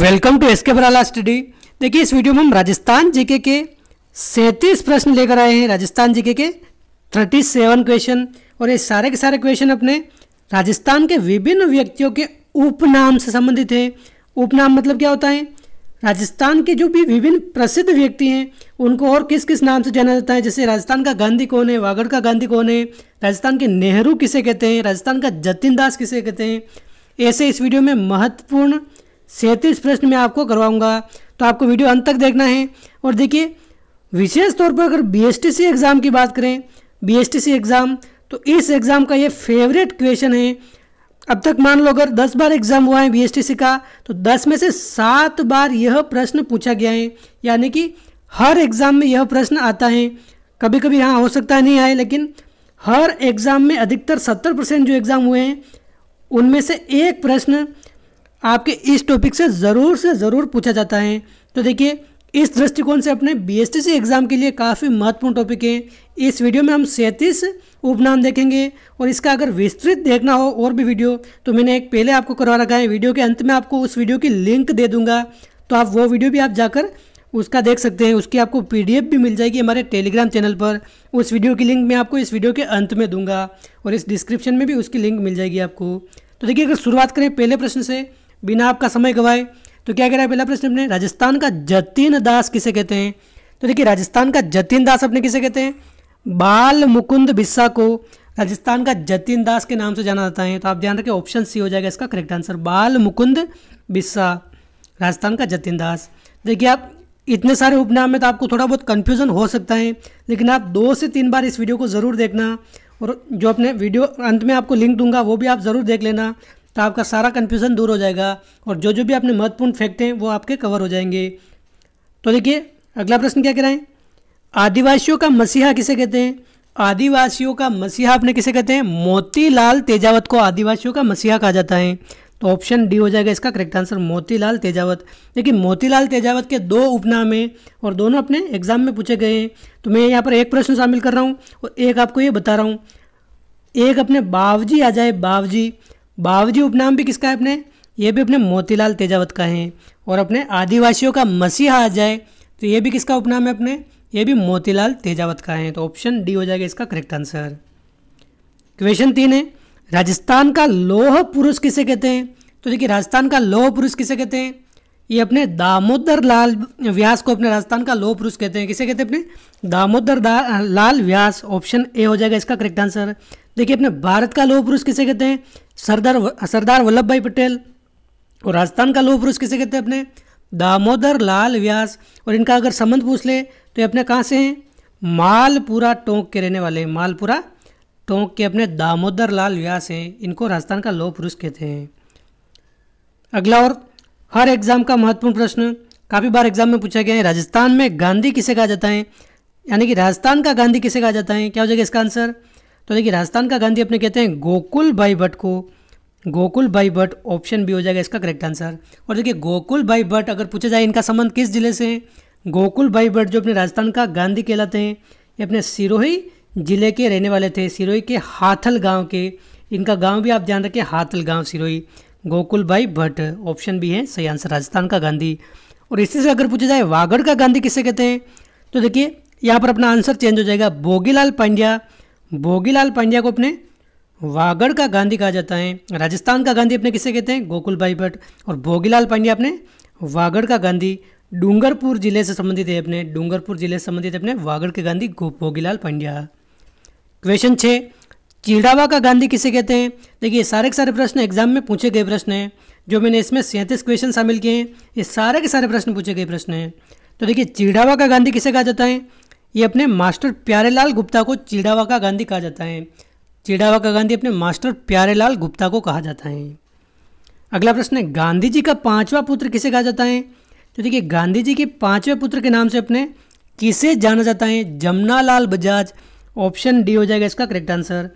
welcome to SK Barala study देखिए इस video में हम राजस्थान जीके के सैंतीस प्रश्न लेकर आए हैं राजस्थान जीके के थर्टी सेवन क्वेश्चन और ये सारे के सारे क्वेश्चन अपने राजस्थान के विभिन्न व्यक्तियों के उपनाम से संबंधित हैं उपनाम मतलब क्या होता है राजस्थान के जो भी विभिन्न प्रसिद्ध व्यक्ति हैं उनको और किस किस नाम से जाना जाता है जैसे राजस्थान का गांधी कौन है वागड़ का गांधी कौन है राजस्थान के नेहरू किसे कहते हैं राजस्थान का जतिन दास किसे कहते हैं ऐसे इस वीडियो में महत्वपूर्ण सैंतीस प्रश्न मैं आपको करवाऊंगा तो आपको वीडियो अंत तक देखना है और देखिए विशेष तौर पर अगर बी एग्ज़ाम की बात करें बी एग्ज़ाम तो इस एग्ज़ाम का ये फेवरेट क्वेश्चन है अब तक मान लो अगर दस बार एग्ज़ाम हुआ है बी का तो दस में से सात बार यह प्रश्न पूछा गया है यानी कि हर एग्ज़ाम में यह प्रश्न आता है कभी कभी हाँ हो सकता है नहीं आए लेकिन हर एग्ज़ाम में अधिकतर सत्तर परसेंट जो एग्ज़ाम हुए हैं उनमें से एक प्रश्न आपके इस टॉपिक से ज़रूर से ज़रूर पूछा जाता है तो देखिए इस दृष्टिकोण से अपने बीएसटीसी एग्ज़ाम के लिए काफ़ी महत्वपूर्ण टॉपिक है इस वीडियो में हम सैंतीस उपनाम देखेंगे और इसका अगर विस्तृत देखना हो और भी वीडियो तो मैंने एक पहले आपको करवा रखा है वीडियो के अंत में आपको उस वीडियो की लिंक दे दूंगा तो आप वो वीडियो भी आप जाकर उसका देख सकते हैं उसकी आपको पी भी मिल जाएगी हमारे टेलीग्राम चैनल पर उस वीडियो की लिंक मैं आपको इस वीडियो के अंत में दूंगा और इस डिस्क्रिप्शन में भी उसकी लिंक मिल जाएगी आपको तो देखिए अगर शुरुआत करें पहले प्रश्न से बिना आपका समय गवाए तो क्या कह रहा है पहला प्रश्न अपने राजस्थान का जतिन दास किसे कहते हैं तो देखिए राजस्थान का जतिन दास अपने किसे कहते हैं बाल मुकुंद बिस्सा को राजस्थान का जतिन दास के नाम से जाना जाता है तो आप ध्यान रखें ऑप्शन सी हो जाएगा इसका करेक्ट आंसर बाल मुकुंद बिस्सा राजस्थान का जतिन दास देखिए आप इतने सारे उपनाम में तो आपको थोड़ा बहुत कन्फ्यूज़न हो सकता है लेकिन आप दो से तीन बार इस वीडियो को ज़रूर देखना और जो अपने वीडियो अंत में आपको लिंक दूंगा वो भी आप ज़रूर देख लेना तो आपका सारा कन्फ्यूज़न दूर हो जाएगा और जो जो भी आपने महत्वपूर्ण फैक्ट हैं वो आपके कवर हो जाएंगे तो देखिए अगला प्रश्न क्या कह रहे हैं आदिवासियों का मसीहा किसे कहते हैं आदिवासियों का मसीहा आपने किसे कहते हैं मोतीलाल तेजावत को आदिवासियों का मसीहा कहा जाता है तो ऑप्शन डी हो जाएगा इसका करेक्ट आंसर मोतीलाल तेजावत देखिए मोतीलाल तेजावत के दो उपनाम हैं और दोनों अपने एग्जाम में पूछे गए हैं तो मैं यहाँ पर एक प्रश्न शामिल कर रहा हूँ और एक आपको ये बता रहा हूँ एक अपने बावजी आ जाए बावजी बावजी उपनाम भी किसका है अपने ये भी अपने मोतीलाल तेजावत का है और अपने आदिवासियों का मसीहा आ जाए तो ये भी किसका उपनाम है अपने ये भी मोतीलाल तेजावत का है तो ऑप्शन डी हो जाएगा इसका करेक्ट आंसर क्वेश्चन तीन है राजस्थान का लोह पुरुष किसे कहते हैं तो देखिए राजस्थान का लोह पुरुष किसे कहते हैं ये अपने दामोदर लाल व्यास को अपने राजस्थान का लोह पुरुष कहते हैं किसे कहते हैं अपने दामोदर दा, लाल व्यास ऑप्शन ए हो जाएगा इसका करेक्ट आंसर देखिए अपने भारत का लोह पुरुष किसे कहते हैं सरदार सरदार वल्लभ भाई पटेल और राजस्थान का लोह पुरुष किसे कहते हैं अपने दामोदर लाल व्यास और इनका अगर संबंध पूछ ले तो ये अपने कहाँ से हैं मालपुरा टोंक के रहने वाले हैं मालपुरा टोंक के अपने दामोदर लाल व्यास हैं इनको राजस्थान का लोह पुरुष कहते हैं अगला और हर एग्जाम का महत्वपूर्ण प्रश्न काफ़ी बार एग्जाम में पूछा गया है राजस्थान में गांधी किसे कहा जाता है यानी कि राजस्थान का गांधी किसे कहा जाता है क्या हो जाएगा इसका आंसर तो देखिए राजस्थान का गांधी अपने कहते हैं गोकुल भाई भट्ट को गोकुल भाई भट्ट ऑप्शन भी हो जाएगा इसका करेक्ट आंसर और देखिए गोकुल भाई भट्ट अगर पूछा जाए इनका संबंध किस जिले से है गोकुल भाई भट्ट जो अपने राजस्थान का गांधी कहलाते हैं ये अपने सिरोही जिले के रहने वाले थे सिरोही के हाथल गांव के इनका गांव भी आप ध्यान रखें हाथल गांव सिरोही गोकुल भाई भट्ट ऑप्शन भी है सही आंसर राजस्थान का गांधी और इसी से अगर पूछा जाए वागड़ का गांधी किसे कहते हैं तो देखिए यहाँ पर अपना आंसर चेंज हो जाएगा बोगीलाल पांड्या भोगीलाल पांड्या को अपने वागड़ का गांधी कहा जाता है राजस्थान का गांधी अपने किसे कहते हैं गोकुल भाई भट्ट और भोगीलाल पांड्या अपने वागड़ का गांधी डूंगरपुर जिले से संबंधित है अपने डूंगरपुर जिले से संबंधित अपने वागड़ के गांधी भोगीलाल पांड्या क्वेश्चन छः चिड़ावा का गांधी किसे कहते हैं देखिए सारे के सारे प्रश्न एग्जाम में पूछे गए प्रश्न हैं जो मैंने इसमें सैंतीस क्वेश्चन शामिल किए हैं ये सारे के सारे प्रश्न पूछे गए प्रश्न हैं तो देखिए चिड़ावा का गांधी किसे कहा जाता है ये अपने मास्टर प्यारेलाल गुप्ता को चिड़ावा का गांधी कहा जाता है चिड़ावा का गांधी अपने मास्टर प्यारेलाल गुप्ता को कहा जाता है अगला प्रश्न है गांधी जी का पांचवा पुत्र किसे कहा जाता है तो देखिए गांधी जी के पांचवें पुत्र के नाम से अपने किसे जाना जाता है जमुनालाल बजाज ऑप्शन डी हो जाएगा इसका करेक्ट आंसर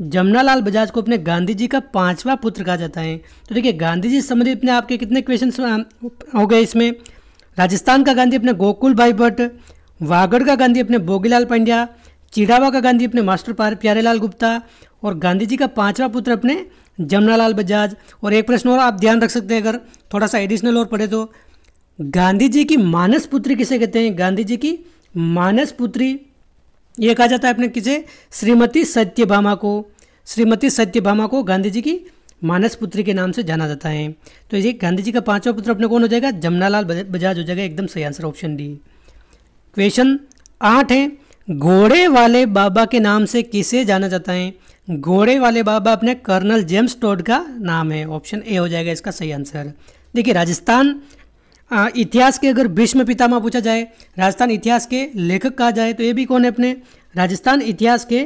जमुनालाल बजाज को अपने गांधी जी का पांचवा पुत्र कहा जाता है तो देखिए गांधी जी संबंधित अपने आपके कितने क्वेश्चन हो गए इसमें राजस्थान का गांधी अपने गोकुल भाई भट्ट वागड़ का गांधी अपने बोगीलाल पांड्या चिड़ावा का गांधी अपने मास्टर पार प्यारेलाल गुप्ता और गांधी जी का पांचवा पुत्र अपने जमुनालाल बजाज और एक प्रश्न और आप ध्यान रख सकते हैं अगर थोड़ा सा एडिशनल और पढ़े तो गांधी जी की मानस पुत्री किसे कहते हैं गांधी जी की मानस पुत्री ये कहा जाता है अपने किसे श्रीमती सत्यभामा को श्रीमती सत्यभामा को गांधी जी की मानस पुत्री के नाम से जाना जाता है तो ये गांधी जी का पांचवा पुत्र अपने कौन हो जाएगा जमुनालाल बजाज हो जाएगा एकदम सही आंसर ऑप्शन डी क्वेश्चन आठ है घोड़े वाले बाबा के नाम से किसे जाना जाता है घोड़े वाले बाबा अपने कर्नल जेम्स टोड का नाम है ऑप्शन ए हो जाएगा इसका सही आंसर देखिए राजस्थान इतिहास के अगर भीष्म पितामह पूछा जाए राजस्थान इतिहास के लेखक कहा जाए तो ये भी कौन है अपने राजस्थान इतिहास के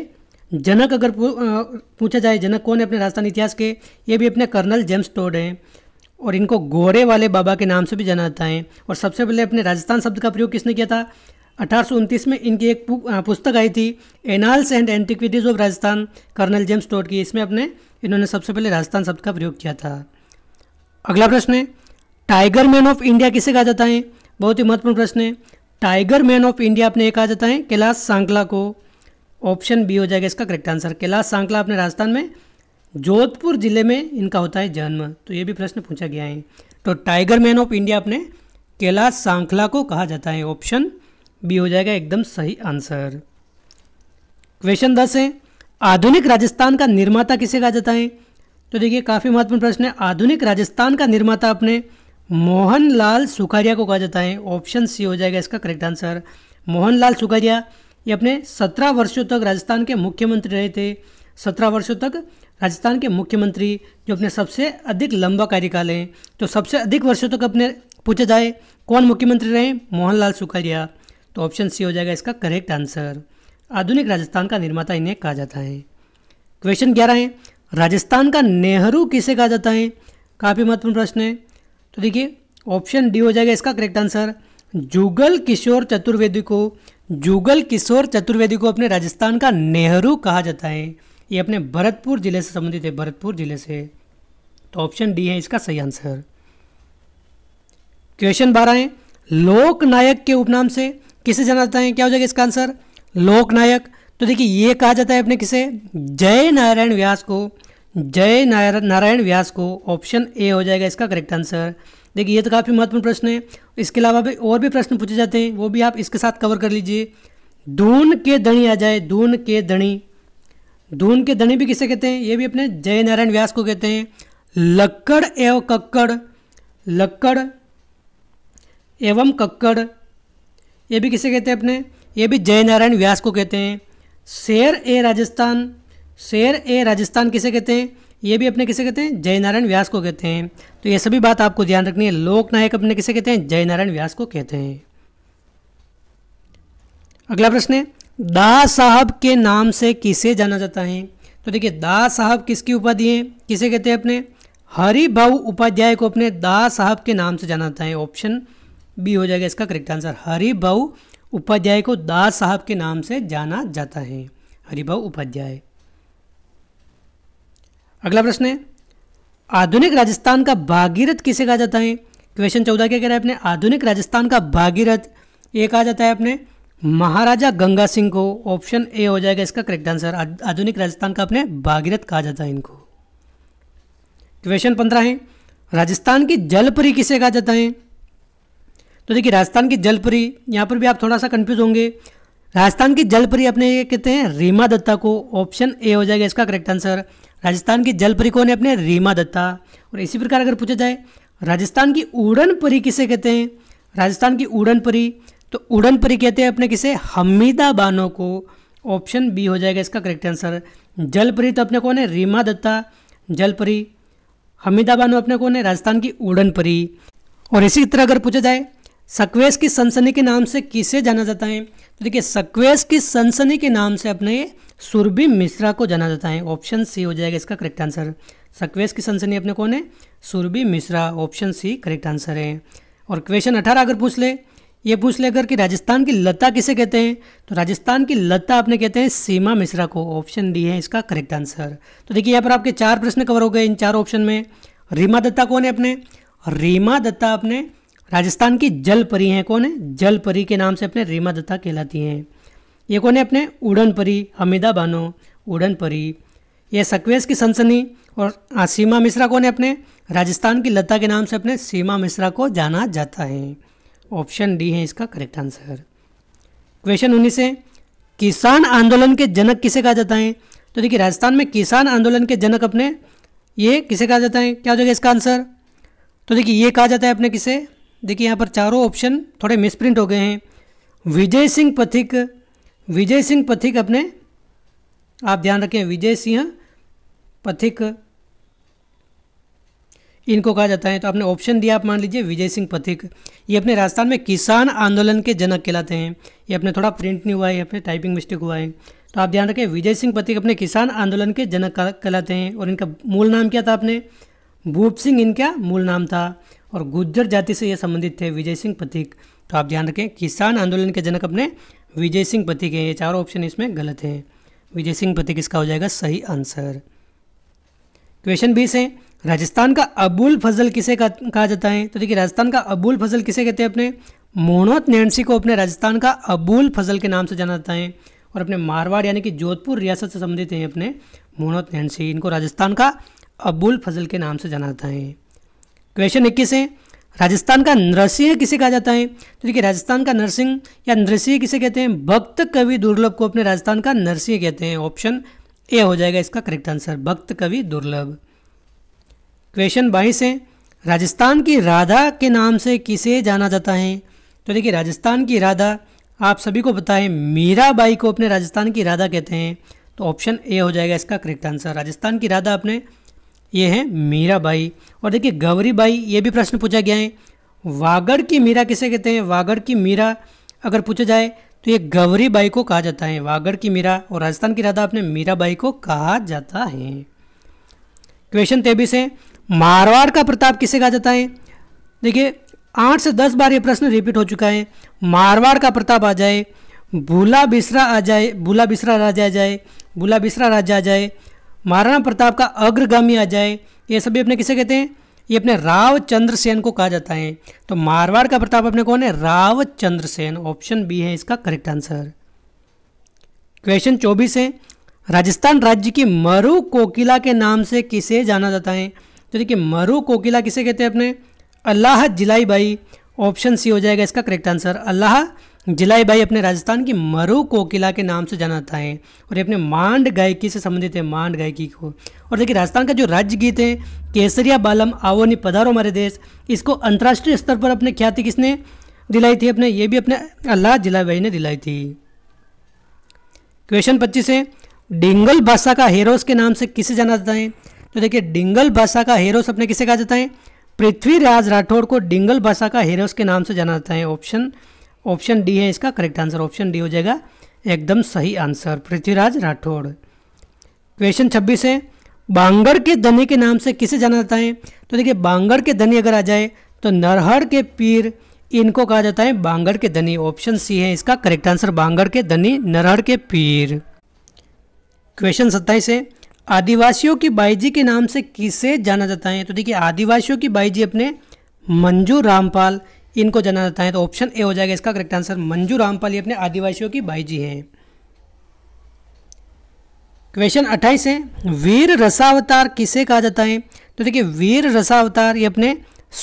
जनक अगर पूछा जाए जनक कौन है अपने राजस्थान इतिहास के ये भी अपने कर्नल जेम्स टोड हैं और इनको घोड़े वाले बाबा के नाम से भी जाना जाता है और सबसे पहले अपने राजस्थान शब्द का प्रयोग किसने किया था अठारह में इनकी एक पुस्तक आई थी annals and antiquities of Rajasthan colonel James Tod की इसमें अपने इन्होंने सबसे पहले राजस्थान शब्द का प्रयोग किया था अगला प्रश्न है टाइगर मैन ऑफ इंडिया किसे कहा जाता है बहुत ही महत्वपूर्ण प्रश्न है टाइगर मैन ऑफ इंडिया अपने कहा जाता है कैलाश सांकला को ऑप्शन बी हो जाएगा इसका करेक्ट आंसर कैलाश सांकला अपने राजस्थान में जोधपुर जिले में इनका होता है जन्म तो ये भी प्रश्न पूछा गया है तो टाइगर मैन ऑफ इंडिया अपने कैलाश सांखला को कहा जाता है ऑप्शन बी हो जाएगा एकदम सही आंसर क्वेश्चन दस है आधुनिक राजस्थान का निर्माता किसे कहा जाता है तो देखिए काफ़ी महत्वपूर्ण प्रश्न है आधुनिक राजस्थान का निर्माता अपने मोहनलाल सुखारिया को कहा जाता है ऑप्शन सी हो जाएगा इसका करेक्ट आंसर मोहनलाल सुखारिया ये अपने सत्रह वर्षों तक राजस्थान के मुख्यमंत्री रहे थे सत्रह वर्षों तक राजस्थान के मुख्यमंत्री जो अपने सबसे अधिक लंबा कार्यकाल हैं तो सबसे अधिक वर्षों तक अपने पूछा जाए कौन मुख्यमंत्री रहे मोहनलाल सुखारिया तो ऑप्शन सी हो जाएगा इसका करेक्ट आंसर आधुनिक राजस्थान का निर्माता इन्हें कहा जाता है क्वेश्चन ग्यारह है राजस्थान का नेहरू किसे कहा जाता है काफ़ी महत्वपूर्ण प्रश्न है तो देखिए ऑप्शन डी हो जाएगा इसका करेक्ट आंसर जुगल किशोर चतुर्वेदी को जुगल किशोर चतुर्वेदी को अपने राजस्थान का नेहरू कहा जाता है ये अपने भरतपुर जिले से संबंधित है भरतपुर जिले से तो ऑप्शन डी है इसका सही आंसर क्वेश्चन बारह है लोकनायक के उपनाम से किसे जाना जाता है क्या हो जाएगा इसका आंसर लोकनायक तो देखिए ये कहा जाता है अपने किसे जय नारायण व्यास को जय नारायण व्यास को ऑप्शन ए हो जाएगा इसका करेक्ट आंसर देखिए ये तो काफ़ी महत्वपूर्ण प्रश्न है इसके अलावा भी और भी प्रश्न पूछे जाते हैं वो भी आप इसके साथ कवर कर लीजिए दून के दणी आ जाए दून के दणी दून के दणी भी किसे कहते हैं ये भी अपने जय नारायण व्यास को कहते हैं लक्कड़ एवं कक्कड़ लक्कड़ एवं कक्कड़ ये भी किसे कहते हैं अपने ये भी जय नारायण व्यास को कहते हैं शेर ए राजस्थान शेर ए राजस्थान किसे कहते हैं ये भी अपने किसे कहते हैं जय नारायण व्यास को कहते हैं तो ये सभी बात आपको ध्यान रखनी है लोकनायक अपने किसे कहते हैं जय नारायण व्यास को कहते हैं अगला प्रश्न है दा साहब के नाम से किसे जाना जाता है तो देखिए दा साहब किसकी उपाधि है किसे कहते हैं अपने हरिभा उपाध्याय को अपने दा साहब के नाम से जाना जाता है ऑप्शन बी हो जाएगा इसका करेक्ट आंसर हरिभाऊ उपाध्याय को दास साहब के नाम से जाना जाता है हरिभाऊ उपाध्याय अगला प्रश्न है आधुनिक राजस्थान का भागीरथ किसे कहा जाता है क्वेश्चन चौदह क्या कह रहा है अपने आधुनिक राजस्थान का भागीरथ ये कहा जाता है अपने महाराजा गंगा सिंह को ऑप्शन ए हो जाएगा इसका करेक्ट आंसर आधुनिक राजस्थान का अपने भागीरथ कहा जाता है इनको क्वेश्चन पंद्रह है राजस्थान की जलपरी किसे कहा जाता है तो देखिए राजस्थान की जलपरी यहाँ पर भी आप थोड़ा सा कन्फ्यूज़ होंगे राजस्थान की जलपरी अपने ये कहते हैं रीमा दत्ता को ऑप्शन ए हो जाएगा इसका करेक्ट आंसर राजस्थान की जलपरी कौन है अपने रीमा दत्ता और इसी प्रकार अगर पूछा जाए राजस्थान की उड़न परी किसे कहते हैं राजस्थान की उड़न परी तो उड़न परी कहते हैं अपने किसे हमीदा बानो को ऑप्शन बी हो जाएगा इसका करेक्ट आंसर जलपरी तो अपने कौन है रीमा दत्ता जलपरी हमीदा बानो अपने कौन है राजस्थान की उड़न परी और इसी तरह अगर पूछा जाए सक्वेस की सनसनी के नाम से किसे जाना जाता है तो देखिए सक्वेस की सनसनी के नाम से अपने सुरभि मिश्रा को जाना जाता है ऑप्शन सी हो जाएगा इसका करेक्ट आंसर सक्वेस की सनसनी अपने कौन है Surabhi Mishra option C correct answer है और क्वेश्चन अठारह अगर पूछ ले ये पूछ ले अगर कि राजस्थान की लता किसे कहते हैं तो राजस्थान की लता अपने कहते हैं सीमा मिश्रा को ऑप्शन डी है इसका करेक्ट आंसर तो देखिए यहाँ पर आपके चार प्रश्न कवर हो गए इन चार ऑप्शन में रीमा दत्ता कौन है अपने रीमा दत्ता अपने राजस्थान की जल परी हैं कौन है जल परी के नाम से अपने रीमा दत्ता कहलाती हैं ये कौन है अपने उड़न परी हमीदा बानो उड़न परी ये सकवेश की सनसनी और आ, सीमा मिश्रा कौन है अपने राजस्थान की लता के नाम से अपने सीमा मिश्रा को जाना जाता है ऑप्शन डी है इसका करेक्ट आंसर क्वेश्चन उन्नीस है किसान आंदोलन के जनक किसे कहा जाता है तो देखिए राजस्थान में किसान आंदोलन के जनक अपने ये किसे कहा जाता है क्या हो जाएगा इसका आंसर तो देखिए ये कहा जाता है अपने किसे देखिए यहाँ पर चारों ऑप्शन थोड़े मिसप्रिंट हो गए हैं विजय सिंह पथिक विजय सिंह पथिक अपने आप ध्यान रखें विजय सिंह पथिक इनको कहा जाता है तो आपने ऑप्शन दिया आप मान लीजिए विजय सिंह पथिक ये अपने राजस्थान में किसान आंदोलन के जनक कहलाते हैं ये अपने थोड़ा प्रिंट नहीं हुआ है अपने टाइपिंग मिस्टेक हुआ है तो आप ध्यान रखें विजय सिंह पथिक अपने किसान आंदोलन के जनक कहलाते हैं और इनका मूल नाम क्या था आपने भूप सिंह इनका मूल नाम था और गुज्जर जाति से ये संबंधित थे विजय सिंह पथिक तो आप ध्यान रखें किसान आंदोलन के जनक अपने विजय सिंह पथिक हैं ये चारों ऑप्शन इसमें गलत हैं विजय सिंह पथिक इसका हो जाएगा सही आंसर क्वेश्चन बीस है राजस्थान का अबुल फजल किसे कहा जाता है तो देखिए राजस्थान का अबुल फजल किसे कहते हैं अपने मोहनोत नैन्सी को अपने राजस्थान का अबुल फजल के नाम से जाना जाता है और अपने मारवाड़ यानी कि जोधपुर रियासत से संबंधित हैं अपने मोहनोत नैन्सी इनको राजस्थान का अबुल फजल के नाम से जाना जाता है क्वेश्चन इक्कीस है राजस्थान का नरसिंह किसे कहा जाता है तो देखिए राजस्थान का नरसिंह या नरसिंह किसे कहते हैं भक्त कवि दुर्लभ को अपने राजस्थान का नरसिंह कहते हैं ऑप्शन ए हो जाएगा इसका करेक्ट आंसर भक्त कवि दुर्लभ क्वेश्चन बाईस है राजस्थान की राधा के नाम से किसे जाना जाता है तो देखिए राजस्थान की राधा आप सभी को पता है मीराबाई को अपने राजस्थान की राधा कहते हैं तो ऑप्शन ए हो जाएगा इसका करेक्ट आंसर राजस्थान की राधा अपने ये हैं मीराबाई और देखिए गौरी बाई ये भी प्रश्न पूछा गया है वागड़ की मीरा किसे कहते हैं वागड़ की मीरा अगर पूछा जाए तो ये गौरी बाई को कहा जाता है वागड़ की मीरा और राजस्थान की राधा अपने मीराबाई को कहा जाता है क्वेश्चन तेबीस है मारवाड़ का प्रताप किसे कहा जाता है देखिए आठ से दस बार ये प्रश्न रिपीट हो चुका है मारवाड़ का प्रताप आ जाए भूला बिसरा आ जाए भूला बिसरा राजा आ जाए भूला बिसरा राजा आ जाए महाराणा प्रताप का अग्रगामी आ जाए ये सभी अपने किसे कहते हैं ये अपने राव चंद्रसेन को कहा जाता है तो मारवाड़ का प्रताप अपने कौन है राव चंद्रसेन ऑप्शन बी है इसका करेक्ट आंसर क्वेश्चन चौबीस है राजस्थान राज्य की मरु कोकिला के नाम से किसे जाना जाता है तो देखिए मरु कोकिला किसे कहते हैं अपने अल्लाह जिलाई बाई ऑप्शन सी हो जाएगा इसका करेक्ट आंसर अल्लाह जिलाई बाई अपने राजस्थान की मरु कोकिला के नाम से जाना जाता है और ये अपने मांड गायकी से संबंधित है मांड गायकी को और देखिए राजस्थान का जो राज्य गीत है केसरिया बालम आवो नी पधारो हमारे देश इसको अंतर्राष्ट्रीय स्तर पर अपने ख्याति किसने दिलाई थी अपने ये भी अपने अल्लाह जिलाई ने दिलाई थी क्वेश्चन पच्चीस है डिंगल भाषा का हेरोस के नाम से किसे जाना जाता है तो देखिए डिंगल भाषा का हेरोस अपने किसे कहा जाता है पृथ्वीराज राठौड़ को डिंगल भाषा का हेरोस के नाम से जाना जाता है ऑप्शन ऑप्शन डी है इसका करेक्ट आंसर ऑप्शन डी हो जाएगा एकदम सही आंसर पृथ्वीराज राठौड़ क्वेश्चन छब्बीस है बांगड़ के धनी के नाम से किसे जाना जाता है तो देखिए बांगड़ के धनी अगर आ जाए तो नरहर के पीर इनको कहा जाता है बांगड़ के धनी ऑप्शन सी है इसका करेक्ट आंसर बांगड़ के धनी नरहर के पीर क्वेश्चन सत्ताईस है आदिवासियों की बाईजी के नाम से किसे जाना जाता है तो देखिए आदिवासियों की बाईजी अपने मंजू रामपाल इनको जाना जाता है तो ऑप्शन ए हो जाएगा इसका करेक्ट आंसर मंजू रामपाल अपने आदिवासियों की भाई जी हैं क्वेश्चन अट्ठाईस है वीर रसावतार किसे कहा जाता है तो देखिए वीर रसावतार ये अपने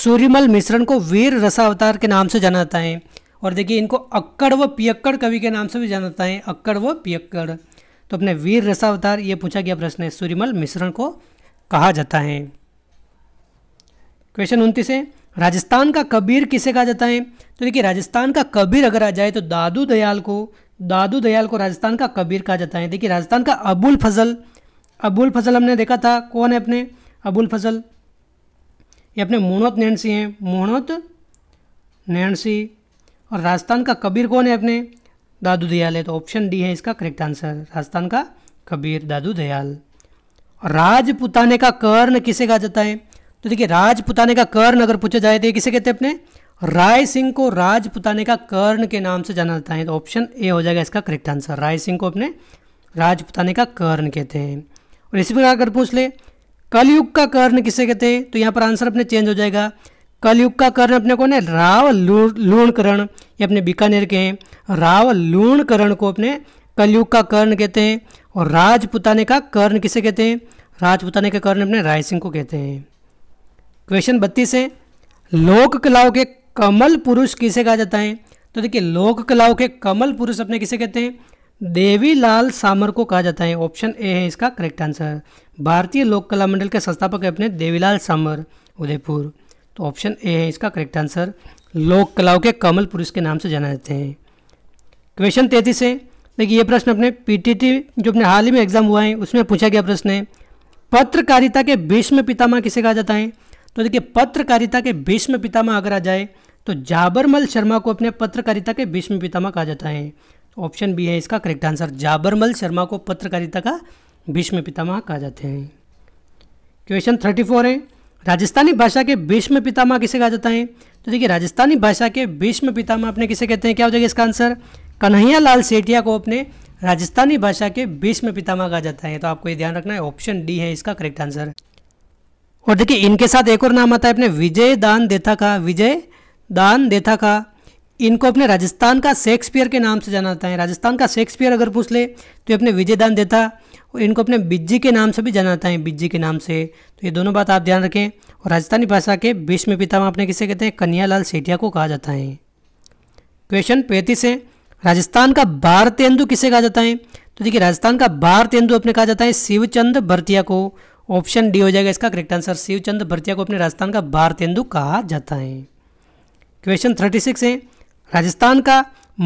सूर्यमल मिश्रण को वीर रसावतार के नाम से जाना जाता है और देखिए इनको अक्कड़ व पियक्कड़ कवि के नाम से भी जाना जाता है अक्कड़ व पियक्कड़ तो अपने वीर रसावतार ये पूछा गया प्रश्न है सूर्यमल मिश्रण को कहा जाता है क्वेश्चन उनतीस है राजस्थान का कबीर किसे कहा जाता है तो देखिए राजस्थान का कबीर अगर आ जाए तो दादू दयाल को दादू दयाल को राजस्थान का कबीर कहा जाता है देखिए राजस्थान का अबुल फजल अबुल फजल हमने देखा था कौन है अपने अबुल फजल ये अपने मोहनोत सिंह हैं मोहनोत सिंह और राजस्थान का कबीर कौन है अपने दादू दयाल है तो ऑप्शन डी है इसका करेक्ट आंसर राजस्थान का कबीर दादू दयाल राजपुताने का कर्ण किसे कहा जाता है तो देखिए राजपुताने का कर्ण अगर पूछा जाए तो किसे कहते हैं अपने राय सिंह को राजपुताने का कर्ण के नाम से जाना जाता है तो ऑप्शन ए हो जाएगा इसका करेक्ट आंसर राय सिंह को अपने राजपुताने का कर्ण कहते हैं और इसी प्रकार अगर पूछ ले कलयुग का कर्ण किसे कहते हैं तो यहाँ पर आंसर अपने चेंज हो जाएगा कलयुग का कर्ण अपने कौन है राव लूणकरण ये अपने बीकानेर के हैं राव लूणकरण को अपने कलयुग का कर्ण कहते हैं और राजपुताने का कर्ण किसे कहते हैं राजपुताने का कर्ण अपने राय सिंह को कहते हैं क्वेश्चन बत्तीस है लोक कलाओं के कमल पुरुष किसे कहा जाता है तो देखिए लोक कलाओं के कमल पुरुष अपने किसे कहते हैं देवी लाल सामर को कहा जाता है ऑप्शन ए है इसका करेक्ट आंसर भारतीय लोक कला मंडल के संस्थापक है अपने देवीलाल सामर उदयपुर तो ऑप्शन ए है इसका करेक्ट आंसर लोक कलाओं के कमल पुरुष के नाम से जाना जाते हैं क्वेश्चन तैतीस है देखिए ये प्रश्न अपने पीटीटी जो अपने हाल ही में एग्जाम हुआ है उसमें पूछा गया प्रश्न है पत्रकारिता के भीष्म पितामा किसे कहा जाता है तो देखिए पत्रकारिता के भीष्म पितामह अगर आ जाए तो जाबरमल शर्मा को अपने पत्रकारिता के भीष्म पितामह कहा जाता है ऑप्शन बी है इसका करेक्ट आंसर जाबरमल शर्मा को पत्रकारिता का भीष्म पितामह कहा जाते हैं क्वेश्चन थर्टी फोर है राजस्थानी भाषा के भीष्म पितामह किसे कहा जाता है तो देखिए राजस्थानी भाषा के भीष्म पितामह अपने किसे कहते हैं क्या हो जाएगा इसका आंसर कन्हैया लाल सेठिया को अपने राजस्थानी भाषा के भीष्म पितामह कहा जाता है तो आपको ये ध्यान रखना है ऑप्शन डी है इसका करेक्ट आंसर और देखिए इनके साथ एक और नाम आता है अपने विजय दान देता का विजय दान देता का इनको अपने राजस्थान का शेक्सपियर के नाम से जाना जाता है राजस्थान का शेक्सपियर अगर पूछ ले तो अपने विजय दान देता और इनको अपने बिज्जी के नाम से भी जाना जाता है बिज्जी के नाम से तो ये दोनों बात आप ध्यान रखें और राजस्थानी भाषा के भीष्म में अपने किसे कहते हैं कन्हैयालाल सेठिया को कहा जाता है क्वेश्चन पैंतीस है राजस्थान का भारतेंदु किसे कहा जाता है तो देखिए राजस्थान का भारतेंदु अपने कहा जाता है शिवचंद भरतिया को ऑप्शन डी हो जाएगा इसका करेक्ट आंसर शिवचंद भरतिया को अपने राजस्थान का भारतेंदु कहा जाता है क्वेश्चन थर्टी सिक्स है राजस्थान का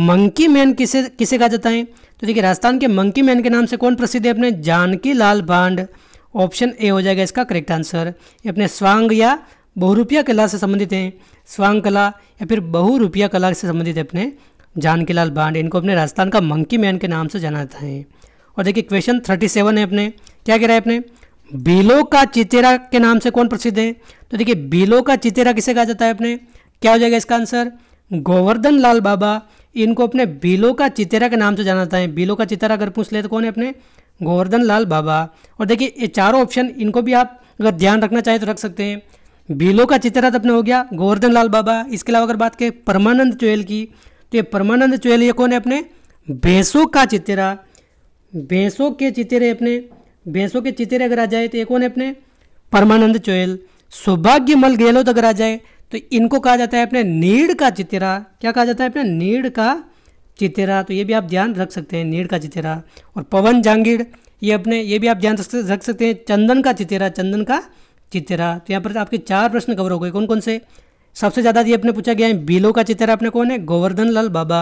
मंकी मैन किसे किसे कहा जाता है तो देखिए राजस्थान के मंकी मैन के नाम से कौन प्रसिद्ध है अपने जानकी लाल भांड ऑप्शन ए हो जाएगा इसका करेक्ट आंसर ये अपने स्वांग या बहुरूपिया कला से संबंधित हैं स्वांग कला या फिर बहुरूपिया कला से संबंधित है अपने जानकीलाल भांड इनको अपने राजस्थान का मंकी मैन के नाम से जाना जाता है और देखिए क्वेश्चन थर्टी सेवन है अपने क्या कह रहा है अपने बिलो का चितेरा के नाम से कौन प्रसिद्ध है तो देखिए बिलो का चितेरा किसे कहा जाता है अपने क्या हो जाएगा इसका आंसर गोवर्धन लाल बाबा इनको अपने बिलो का चितेरा के नाम से जाना जाता है बिलो का चितेरा अगर पूछ ले तो कौन है अपने गोवर्धन लाल बाबा और देखिए ये चारों ऑप्शन इनको भी आप अगर ध्यान रखना चाहें तो रख सकते हैं बिलो का तो अपना हो गया गोवर्धन लाल बाबा इसके अलावा अगर बात करें परमानंद चोहेल की तो ये परमानंद चोहेल ये कौन है अपने भैंसों का चितेरा भैंसों के चितेरे अपने भैंसों के चितेरे अगर आ जाए तो ये कौन है अपने परमानंद चोयल सौभाग्यमल गहलोत अगर आ जाए तो इनको कहा जाता है अपने नीड का चितेरा क्या कहा जाता है अपने नीड का चितेरा तो ये भी आप ध्यान रख सकते हैं नीड का चितेरा और पवन जांगीड़ ये अपने ये भी आप ध्यान रख सकते हैं चंदन का चितेरा चंदन का चितेरा तो यहाँ पर आपके चार प्रश्न कवर हो गए कौन कौन से सबसे ज़्यादा ये अपने पूछा गया है बिलो का चितेरा अपने कौन है गोवर्धन लाल बाबा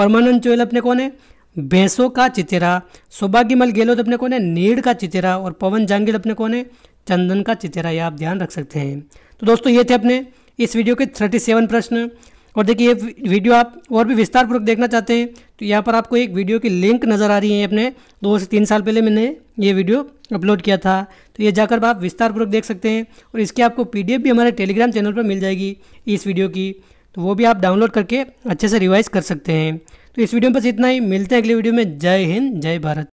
परमानंद चोयल अपने कौन है भैंसों का चितेरा सौभाग्यमल गहलोत तो अपने कौन है नीड़ का चितेरा और पवन जांगिल अपने कौन है चंदन का चितेरा ये आप ध्यान रख सकते हैं तो दोस्तों ये थे अपने इस वीडियो के थर्टी सेवन प्रश्न और देखिए ये वीडियो आप और भी विस्तारपूर्वक देखना चाहते हैं तो यहाँ पर आपको एक वीडियो की लिंक नज़र आ रही है अपने दो से तीन साल पहले मैंने ये वीडियो अपलोड किया था तो ये जाकर आप विस्तारपूर्वक देख सकते हैं और इसकी आपको पी भी हमारे टेलीग्राम चैनल पर मिल जाएगी इस वीडियो की तो वो भी आप डाउनलोड करके अच्छे से रिवाइज कर सकते हैं तो इस वीडियो में बस इतना ही मिलते हैं अगले वीडियो में जय हिंद जय भारत